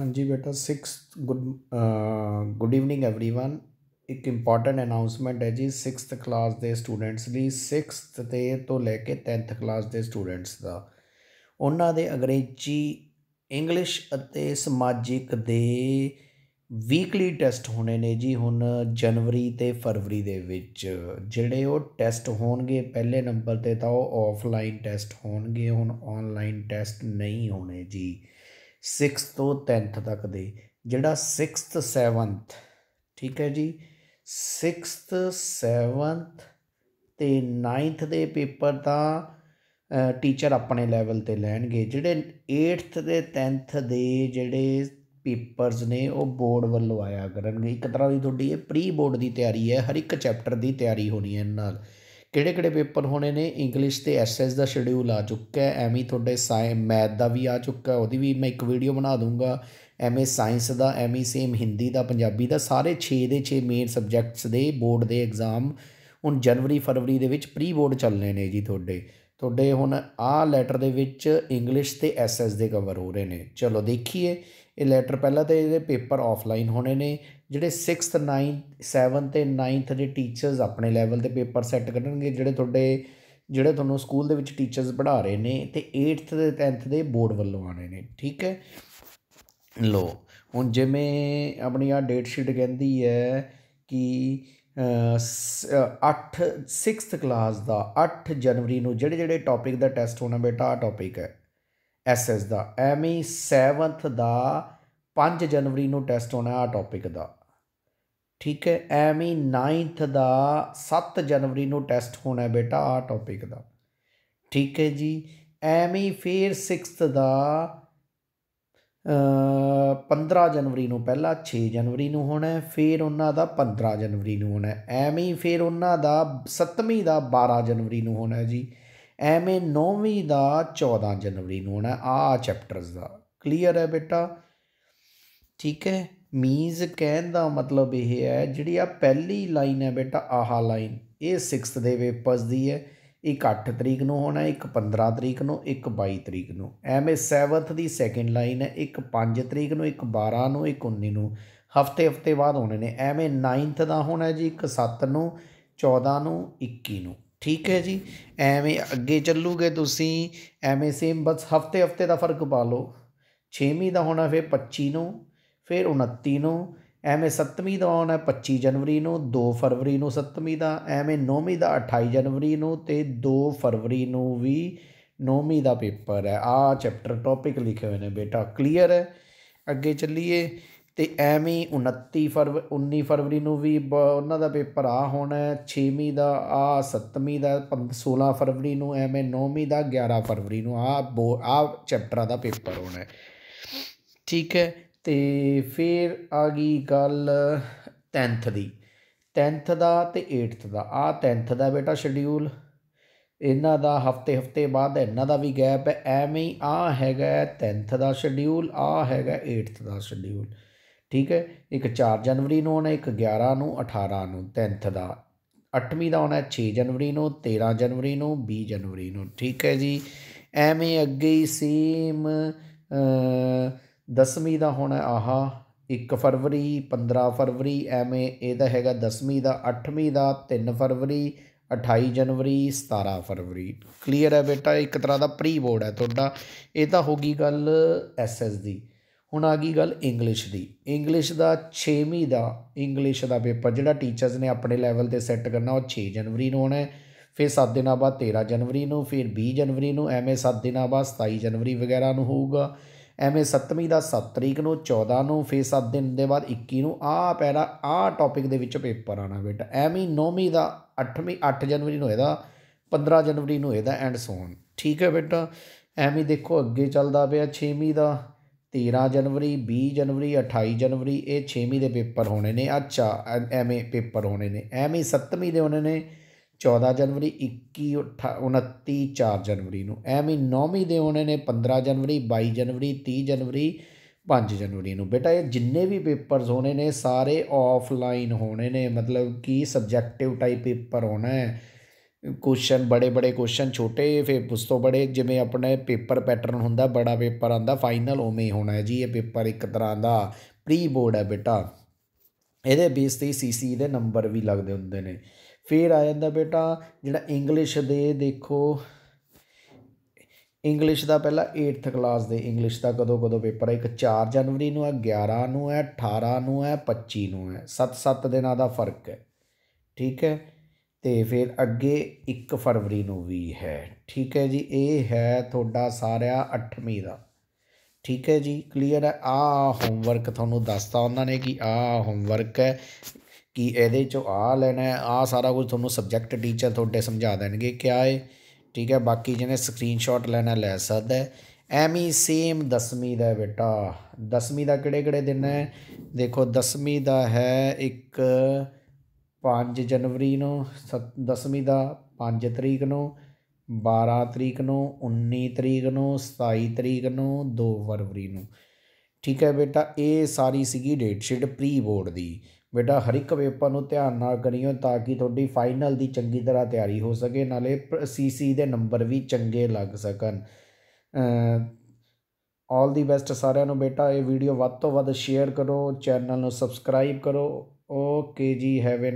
ਹਾਂਜੀ ਬੇਟਾ 6 good good evening everyone ਇੱਕ ਇੰਪੋਰਟੈਂਟ ਅਨਾਉਂਸਮੈਂਟ ਹੈ ਜੀ 6th ਕਲਾਸ ਦੇ ਸਟੂਡੈਂਟਸ ਲਈ 6th ਤੇ ਤੋਂ ਲੈ ਕੇ 10th ਕਲਾਸ ਦੇ ਸਟੂਡੈਂਟਸ ਦਾ ਉਹਨਾਂ ਦੇ ਅੰਗਰੇਜ਼ੀ ਇੰਗਲਿਸ਼ ਅਤੇ ਸਮਾਜਿਕ ਦੇ ਵੀਕਲੀ ਟੈਸਟ ਹੋਣੇ ਨੇ ਜੀ ਹੁਣ ਜਨਵਰੀ ਤੇ ਫਰਵਰੀ ਦੇ ਵਿੱਚ ਜਿਹੜੇ ਉਹ ਟੈਸਟ ਹੋਣਗੇ ਪਹਿਲੇ ਨੰਬਰ ਤੇ ਤਾਂ ਉਹ ਆਫਲਾਈਨ ਟੈਸਟ ਹੋਣਗੇ ਹੁਣ ਆਨਲਾਈਨ ਟੈਸਟ ਨਹੀਂ ਹੋਣੇ ਜੀ 6th ਤੋਂ 10th ਤੱਕ ਦੇ ਜਿਹੜਾ 6th 7th ਠੀਕ ਹੈ ਜੀ 6th 7th ਤੇ 9th ਦੇ ਪੇਪਰ ਤਾਂ ਟੀਚਰ ਆਪਣੇ ਲੈਵਲ ਤੇ ਲੈਣਗੇ ਜਿਹੜੇ 8th ਦੇ 10th ਦੇ ਜਿਹੜੇ ਪੇਪਰਸ ਨੇ ਉਹ ਬੋਰਡ ਵੱਲੋਂ ਆਇਆ ਕਰਨਗੇ ਇੱਕ ਤਰ੍ਹਾਂ ਦੀ ਤੁਹਾਡੀ ਇਹ ਪ੍ਰੀ ਬੋਰਡ ਦੀ ਤਿਆਰੀ ਹੈ ਹਰ ਇੱਕ ਚੈਪਟਰ ਦੀ ਤਿਆਰੀ ਹੋਣੀ ਹੈ ਨਾਲ ਕਿਹੜੇ ਕਿਹੜੇ ਪੇਪਰ ਹੋਣੇ ਨੇ ਇੰਗਲਿਸ਼ ਤੇ ਐਸਐਸ ਦਾ ਸ਼ਡਿਊਲ ਆ ਚੁੱਕਾ ਹੈ ਐਵੇਂ ਤੁਹਾਡੇ ਸਾਇੰਸ ਮੈਥ ਦਾ ਵੀ ਆ ਚੁੱਕਾ ਉਹਦੀ ਵੀ ਮੈਂ ਇੱਕ ਵੀਡੀਓ ਬਣਾ ਦੂੰਗਾ ਐਵੇਂ ਸਾਇੰਸ ਦਾ ਐਵੇਂ ਸੇਮ ਹਿੰਦੀ ਦਾ ਪੰਜਾਬੀ ਦਾ ਸਾਰੇ 6 ਦੇ 6 ਮੇਨ ਸਬਜੈਕਟਸ ਦੇ ਬੋਰਡ ਦੇ ਐਗਜ਼ਾਮ ਹੁਣ ਜਨਵਰੀ ਫਰਵਰੀ ਦੇ ਵਿੱਚ ਪ੍ਰੀ ਬੋਰਡ ਚੱਲਨੇ ਨੇ ਜੀ ਤੁਹਾਡੇ ਤੁਹਾਡੇ ਹੁਣ ਆ ਲੈਟਰ ਦੇ ਵਿੱਚ ਇੰਗਲਿਸ਼ ਤੇ ਐਸਐਸ ਦੇ ਕਵਰ ਹੋ ਰਹੇ ਨੇ ਚਲੋ ਦੇਖੀਏ ਇਹ ਲੈਟਰ ਪਹਿਲਾਂ ਤੇ ਇਹਦੇ ਪੇਪਰ ਆਫਲਾਈਨ ਹੋਣੇ ਨੇ ਜਿਹੜੇ 6th 9th 7th ਤੇ 9th ਦੇ ਟੀਚਰਸ ਆਪਣੇ ਲੈਵਲ ਤੇ ਪੇਪਰ ਸੈੱਟ ਕਰਨਗੇ ਜਿਹੜੇ ਤੁਹਾਡੇ ਜਿਹੜੇ ਤੁਹਾਨੂੰ ਸਕੂਲ ਦੇ ਵਿੱਚ ਟੀਚਰਸ ਪੜ੍ਹਾ ਰਹੇ ਨੇ ਤੇ 8th ਤੇ 10th ਦੇ ਬੋਰਡ ਵੱਲੋਂ ਆਣੇ ਨੇ ਠੀਕ ਹੈ ਲੋ ਹੁਣ ਜਿਵੇਂ ਆਪਣੀ ਆ ਡੇਟ ਸ਼ੀਟ ਕਹਿੰਦੀ ਹੈ ਕਿ 8 6th ਕਲਾਸ ਦਾ 8 ਜਨਵਰੀ ਨੂੰ ਜਿਹੜੇ ਜਿਹੜੇ ਟੌਪਿਕ ਦਾ ਟੈਸਟ ਹੋਣਾ ਬੇਟਾ ਆ ਟੌਪਿਕ ਹੈ ਐਸਐਸ ਦਾ ਐਮੀ 7th ਦਾ 5 ਜਨਵਰੀ ਨੂੰ ਟੈਸਟ ਹੋਣਾ ਆ ਟੌਪਿਕ ਦਾ ਠੀਕ ਹੈ ਐਮੀ 9th ਦਾ 7 ਜਨਵਰੀ ਨੂੰ ਟੈਸਟ ਹੋਣਾ ਬੇਟਾ ਆ ਟੌਪਿਕ ਦਾ ਠੀਕ ਹੈ ਜੀ ਐਮੀ ਫੇਰ 6th ਦਾ 15 ਜਨਵਰੀ ਨੂੰ ਪਹਿਲਾ 6 ਜਨਵਰੀ ਨੂੰ ਹੋਣਾ ਫਿਰ ਉਹਨਾਂ ਦਾ 15 ਜਨਵਰੀ ਨੂੰ ਹੋਣਾ ਐਵੇਂ ਫਿਰ ਉਹਨਾਂ ਦਾ 7ਵੀਂ ਦਾ 12 ਜਨਵਰੀ ਨੂੰ ਹੋਣਾ ਜੀ ਐਵੇਂ 9ਵੀਂ ਦਾ 14 ਜਨਵਰੀ ਨੂੰ ਹੋਣਾ ਆ ਚੈਪਟਰਸ ਦਾ ਕਲੀਅਰ ਹੈ ਬੇਟਾ ਠੀਕ ਹੈ ਮੀਨਸ ਕਹਿਣ ਦਾ ਮਤਲਬ ਇਹ ਹੈ ਜਿਹੜੀ ਆ ਪਹਿਲੀ ਲਾਈਨ ਹੈ ਬੇਟਾ ਆਹਾ ਲਾਈਨ ਇਹ 6th ਦੇ ਪੇਪਰਸ ਦੀ ਹੈ ਇੱਕ 8 ਤਰੀਕ ਨੂੰ ਹੋਣਾ ਇੱਕ 15 ਤਰੀਕ ਨੂੰ ਇੱਕ 22 ਤਰੀਕ ਨੂੰ ਐਵੇਂ 7th ਦੀ ਸੈਕੰਡ ਲਾਈਨ ਹੈ ਇੱਕ 5 ਤਰੀਕ ਨੂੰ ਇੱਕ 12 ਨੂੰ ਇੱਕ 19 ਨੂੰ ਹਫਤੇ ਹਫਤੇ ਬਾਅਦ ਹੋਣੇ ਨੇ ਐਵੇਂ 9th ਦਾ ਹੋਣਾ ਜੀ ਇੱਕ 7 ਨੂੰ 14 ਨੂੰ 21 ਨੂੰ ਠੀਕ ਹੈ ਜੀ ਐਵੇਂ ਅੱਗੇ ਚੱਲੂਗੇ ਤੁਸੀਂ ਐਵੇਂ ਸੇਮ ਬਸ ਹਫਤੇ ਹਫਤੇ ਦਾ ਫਰਕ ਪਾ ਲਓ 6ਵੀਂ ਦਾ ਹੋਣਾ ਫਿਰ 25 ਨੂੰ ਫਿਰ 29 ਨੂੰ ਐਵੇਂ 7ਵੀਂ ਦਾ ਹੋਣਾ 25 ਜਨਵਰੀ ਨੂੰ 2 ਫਰਵਰੀ ਨੂੰ 7ਵੀਂ ਦਾ ਐਵੇਂ 9ਵੀਂ ਦਾ 28 ਜਨਵਰੀ ਨੂੰ ਤੇ 2 ਫਰਵਰੀ ਨੂੰ ਵੀ 9ਵੀਂ ਦਾ ਪੇਪਰ ਹੈ ਆ ਚੈਪਟਰ ਟੌਪਿਕ ਲਿਖੇ ਹੋਏ ਨੇ ਬੇਟਾ ਕਲੀਅਰ ਹੈ ਅੱਗੇ ਚੱਲੀਏ ਤੇ ਐਵੇਂ 29 ਫਰਵਰੀ 19 ਫਰਵਰੀ ਨੂੰ ਵੀ ਉਹਨਾਂ ਦਾ ਪੇਪਰ ਆ ਹੋਣਾ 6ਵੀਂ ਦਾ ਆ 7ਵੀਂ ਦਾ 16 ਫਰਵਰੀ ਨੂੰ ਐਵੇਂ 9ਵੀਂ ਦਾ 11 ਫਰਵਰੀ ਨੂੰ ਆ ਆ ਚੈਪਟਰਾਂ ਦਾ ਪੇਪਰ ਹੋਣਾ ਠੀਕ ਹੈ ਤੇ ਫਿਰ ਆ ਗਈ ਗੱਲ 10th ਦੀ 10th ਦਾ ਤੇ 8th ਦਾ ਆ 10th ਦਾ ਬੇਟਾ ਸ਼ਡਿਊਲ ਇਹਨਾਂ ਦਾ ਹਫਤੇ ਹਫਤੇ ਬਾਅਦ ਇਹਨਾਂ ਦਾ ਵੀ ਗੈਪ ਹੈ ਐਵੇਂ ਆ ਹੈਗਾ 10th ਦਾ ਸ਼ਡਿਊਲ ਆ ਹੈਗਾ 8th ਦਾ ਸ਼ਡਿਊਲ ਠੀਕ ਹੈ ਇੱਕ 4 ਜਨਵਰੀ ਨੂੰ ਆਉਣਾ ਇੱਕ 11 ਨੂੰ 18 ਨੂੰ 10th ਦਾ 8ਵੀਂ ਦਾ ਆਉਣਾ 6 ਜਨਵਰੀ ਨੂੰ 13 ਜਨਵਰੀ ਨੂੰ 20 ਜਨਵਰੀ ਨੂੰ ਠੀਕ ਹੈ ਜੀ ਐਵੇਂ ਅੱਗੇ ਹੀ ਸੇਮ 10ਵੀਂ ਦਾ ਹੋਣਾ ਆਹਾ 1 ਫਰਵਰੀ 15 ਫਰਵਰੀ ਐਵੇਂ ਇਹਦਾ ਹੈਗਾ 10ਵੀਂ ਦਾ 8ਵੀਂ ਦਾ 3 ਫਰਵਰੀ 28 ਜਨਵਰੀ 17 ਫਰਵਰੀ ਕਲੀਅਰ ਹੈ ਬੇਟਾ ਇੱਕ ਤਰ੍ਹਾਂ ਦਾ ਪ੍ਰੀ ਬੋਰਡ ਹੈ ਤੁਹਾਡਾ ਇਹ ਤਾਂ ਹੋ ਗਈ ਗੱਲ ਐਸਐਸ ਦੀ ਹੁਣ ਆ ਗਈ ਗੱਲ ਇੰਗਲਿਸ਼ ਦੀ ਇੰਗਲਿਸ਼ ਦਾ 6ਵੀਂ ਦਾ ਇੰਗਲਿਸ਼ ਦਾ ਪੇਪਰ ਜਿਹੜਾ ਟੀਚਰਸ ਨੇ ਆਪਣੇ ਲੈਵਲ ਤੇ ਸੈੱਟ ਕਰਨਾ ਉਹ 6 ਜਨਵਰੀ ਨੂੰ ਹੋਣਾ ਹੈ ਫਿਰ 7 ਦਿਨਾਂ ਬਾਅਦ 13 ਜਨਵਰੀ ਨੂੰ ਫਿਰ 20 ਜਨਵਰੀ ਨੂੰ ਐਵੇਂ 7 ਦਿਨਾਂ ਬਾਅਦ 27 ਜਨਵਰੀ ਵਗੈਰਾ ਨੂੰ ਹੋਊਗਾ ਐਵੇਂ 7ਵੀਂ ਦਾ 7 ਤਰੀਕ ਨੂੰ 14 ਨੂੰ ਫਿਰ 7 ਦਿਨ ਦੇ ਬਾਅਦ 21 ਨੂੰ ਆ ਪੈਰਾ ਆ ਟੌਪਿਕ ਦੇ ਵਿੱਚ ਪੇਪਰ ਆਣਾ ਬੇਟਾ ਐਵੇਂ 9ਵੀਂ ਦਾ 8ਵੀਂ 8 ਜਨਵਰੀ ਨੂੰ ਇਹਦਾ 15 ਜਨਵਰੀ ਨੂੰ ਇਹਦਾ ਐਂਡ ਸੋਨ ਠੀਕ ਹੈ ਬੇਟਾ ਐਵੇਂ ਦੇਖੋ ਅੱਗੇ ਚੱਲਦਾ ਪਿਆ 6ਵੀਂ ਦਾ 13 ਜਨਵਰੀ 20 ਜਨਵਰੀ 28 ਜਨਵਰੀ ਇਹ 6ਵੀਂ ਦੇ ਪੇਪਰ ਹੋਣੇ ਨੇ ਅੱਛਾ ਐਵੇਂ ਪੇਪਰ ਹੋਣੇ ਨੇ ਐਵੇਂ 7ਵੀਂ ਦੇ ਹੋਣੇ ਨੇ 14 ਜਨਵਰੀ 21 29 4 ਜਨਵਰੀ ਨੂੰ ਐਵੇਂ 9ਵੀਂ ਦੇ ਹੋਣੇ ਨੇ 15 ਜਨਵਰੀ 22 ਜਨਵਰੀ 30 ਜਨਵਰੀ 5 ਜਨਵਰੀ ਨੂੰ ਬੇਟਾ ਇਹ ਜਿੰਨੇ ਵੀ ਪੇਪਰਸ ਹੋਣੇ ਨੇ ਸਾਰੇ ਆਫਲਾਈਨ ਹੋਣੇ ਨੇ ਮਤਲਬ ਕਿ ਸਬਜੈਕਟਿਵ ਟਾਈਪ ਪੇਪਰ ਹੋਣਾ ਹੈ ਕੁਐਸਚਨ ਬੜੇ ਬੜੇ ਕੁਐਸਚਨ ਛੋਟੇ ਫਿਰ ਉਸ ਤੋਂ ਬੜੇ ਜਿਵੇਂ ਆਪਣੇ ਪੇਪਰ ਪੈਟਰਨ ਹੁੰਦਾ ਬੜਾ ਪੇਪਰ ਆਂਦਾ ਫਾਈਨਲ ਉਵੇਂ ਹੀ ਹੋਣਾ ਹੈ ਜੀ ਇਹ ਪੇਪਰ ਇੱਕ ਤਰ੍ਹਾਂ ਦਾ ਪ੍ਰੀ ਬੋਰਡ ਹੈ ਬੇਟਾ ਇਹਦੇ ਬੇਸ ਤੇ ਸੀਸੀ ਦੇ ਨੰਬਰ ਵੀ ਲੱਗਦੇ ਹੁੰਦੇ ਨੇ ਫਿਰ ਆ ਜਾਂਦਾ ਬੇਟਾ ਜਿਹੜਾ ਇੰਗਲਿਸ਼ ਦੇ ਦੇਖੋ ਇੰਗਲਿਸ਼ ਦਾ ਪਹਿਲਾ 8th ਕਲਾਸ ਦੇ ਇੰਗਲਿਸ਼ ਦਾ ਕਦੋਂ ਕਦੋਂ ਪੇਪਰ ਹੈ ਇੱਕ 4 ਜਨਵਰੀ ਨੂੰ ਹੈ 11 ਨੂੰ ਹੈ 18 ਨੂੰ ਹੈ 25 ਨੂੰ ਹੈ 7-7 ਦਿਨਾਂ ਦਾ ਫਰਕ ਹੈ ਠੀਕ ਹੈ ਤੇ ਫਿਰ ਅੱਗੇ 1 ਫਰਵਰੀ ਨੂੰ ਵੀ ਹੈ ਠੀਕ ਹੈ ਜੀ ਇਹ ਹੈ ਤੁਹਾਡਾ ਸਾਰਿਆ 8ਵੀਂ ਦਾ ਠੀਕ ਹੈ ਜੀ ਕਲੀਅਰ ਹੈ ਆ ਹੋਮਵਰਕ ਤੁਹਾਨੂੰ ਦੱਸਤਾ ਉਹਨਾਂ ਨੇ ਕਿ ਆ ਹੋਮਵਰਕ ਹੈ ਕਿ ਇਹਦੇ ਚੋਂ ਆ ਲੈਣਾ ਆ ਸਾਰਾ ਕੁਝ ਤੁਹਾਨੂੰ ਸਬਜੈਕਟ ਟੀਚਰ ਤੁਹਾਡੇ ਸਮਝਾ ਦੇਣਗੇ ਕਿਆ ਹੈ ਠੀਕ ਹੈ ਬਾਕੀ ਜਿਹਨੇ ਸਕਰੀਨਸ਼ਾਟ ਲੈਣਾ ਲੈ ਸਕਦਾ ਹੈ ਐਵੇਂ ਸੇਮ 10ਵੀਂ ਦਾ ਬੇਟਾ 10ਵੀਂ ਦਾ ਕਿਹੜੇ ਕਿਹੜੇ ਦਿਨ ਹੈ ਦੇਖੋ 10ਵੀਂ ਦਾ ਹੈ ਇੱਕ 5 ਜਨਵਰੀ ਨੂੰ 10ਵੀਂ ਦਾ 5 ਤਰੀਕ ਨੂੰ 12 ਤਰੀਕ ਨੂੰ 19 ਤਰੀਕ ਨੂੰ 27 ਤਰੀਕ ਨੂੰ 2 ਫਰਵਰੀ ਨੂੰ ਠੀਕ ਹੈ ਬੇਟਾ ਇਹ ਸਾਰੀ ਸੀਗੀ ਡੇਟ ਸ਼ੀਟ ਪ੍ਰੀ ਬੋਰਡ ਦੀ ਬੇਟਾ ਹਰ ਇੱਕ ਪੇਪਰ ਨੂੰ ਧਿਆਨ ਨਾਲ ਕਰਿਓ ਤਾਂ ਕਿ ਤੁਹਾਡੀ ਫਾਈਨਲ ਦੀ ਚੰਗੀ ਤਰ੍ਹਾਂ ਤਿਆਰੀ ਹੋ ਸਕੇ ਨਾਲੇ ਸੀਸੀ ਦੇ ਨੰਬਰ ਵੀ ਚੰਗੇ ਲੱਗ ਸਕਣ ਆਲ ਦੀ ਬੈਸਟ ਸਾਰਿਆਂ ਨੂੰ ਬੇਟਾ ਇਹ ਵੀਡੀਓ ਵੱਧ ਤੋਂ ਵੱਧ ਸ਼ੇਅਰ ਕਰੋ ਚੈਨਲ ਨੂੰ ਸਬਸਕ੍ਰਾਈਬ ਕਰੋ ਓਕੇ ਜੀ ਹੈਵ ਅ